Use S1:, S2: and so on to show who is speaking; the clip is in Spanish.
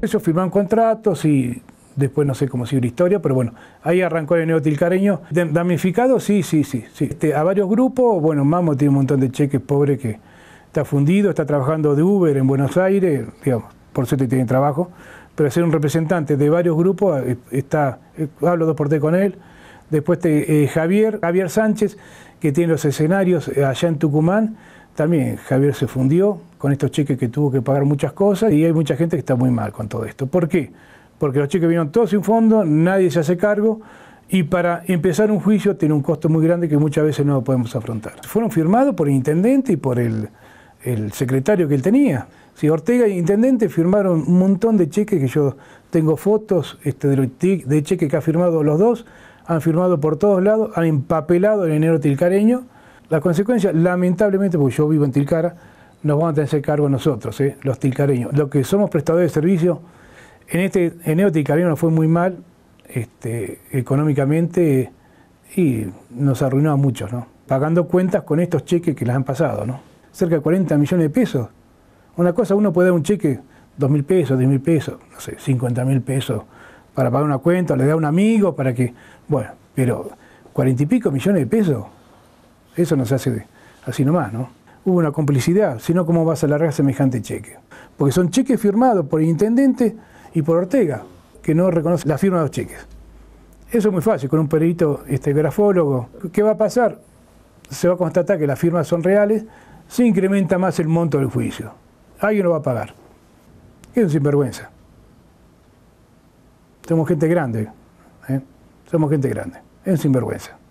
S1: Ellos firmaron contratos y después no sé cómo sigue la historia, pero bueno, ahí arrancó el neotilcareño. ¿Damnificado? Sí, sí, sí. sí. Este, a varios grupos, bueno, Mamo tiene un montón de cheques pobre, que está fundido, está trabajando de Uber en Buenos Aires, digamos, por suerte tiene trabajo, pero ser un representante de varios grupos, eh, está, eh, hablo dos por tres con él. Después te, eh, Javier, Javier Sánchez, que tiene los escenarios allá en Tucumán, también Javier se fundió con estos cheques que tuvo que pagar muchas cosas y hay mucha gente que está muy mal con todo esto. ¿Por qué? Porque los cheques vinieron todos sin fondo, nadie se hace cargo y para empezar un juicio tiene un costo muy grande que muchas veces no lo podemos afrontar. Fueron firmados por el intendente y por el, secretario que él tenía. Ortega y Intendente firmaron un montón de cheques, que yo tengo fotos este, de, de cheques que ha firmado los dos, han firmado por todos lados, han empapelado el enero tilcareño la consecuencia, lamentablemente, porque yo vivo en Tilcara, nos van a tener que cargo nosotros, ¿eh? los tilcareños. Los que somos prestadores de servicios, en este enero tilcareño nos fue muy mal este, económicamente y nos arruinó a muchos, ¿no? Pagando cuentas con estos cheques que les han pasado, ¿no? Cerca de 40 millones de pesos. Una cosa, uno puede dar un cheque, 2 mil pesos, 10 mil pesos, no sé, 50 mil pesos para pagar una cuenta, le da a un amigo para que. Bueno, pero 40 y pico millones de pesos eso no se hace así nomás, ¿no? Hubo una complicidad, sino cómo vas a alargar semejante cheque. Porque son cheques firmados por el intendente y por Ortega, que no reconoce la firma de los cheques. Eso es muy fácil, con un perito este, grafólogo. ¿Qué va a pasar? Se va a constatar que las firmas son reales, se incrementa más el monto del juicio. Alguien lo va a pagar. Es un sinvergüenza. Somos gente grande. ¿eh? Somos gente grande. Es un sinvergüenza.